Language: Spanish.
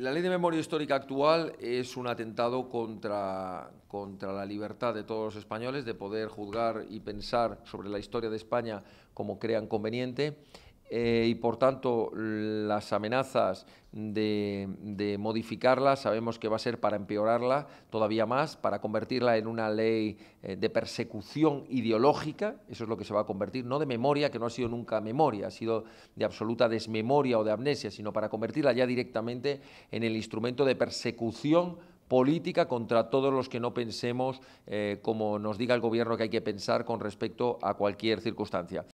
La ley de memoria histórica actual es un atentado contra, contra, la libertad de todos los españoles de poder juzgar y pensar sobre la historia de España como crean conveniente. Eh, y por tanto las amenazas de, modificarla sabemos que va a ser para empeorarla todavía más, para convertirla en una ley eh, de persecución ideológica, eso es lo que se va a convertir, no de memoria, que no ha sido nunca memoria, ha sido de absoluta desmemoria o de amnesia, sino para convertirla ya directamente en el instrumento de persecución política contra todos los que no pensemos eh, como nos diga el Gobierno que hay que pensar con respecto a cualquier circunstancia.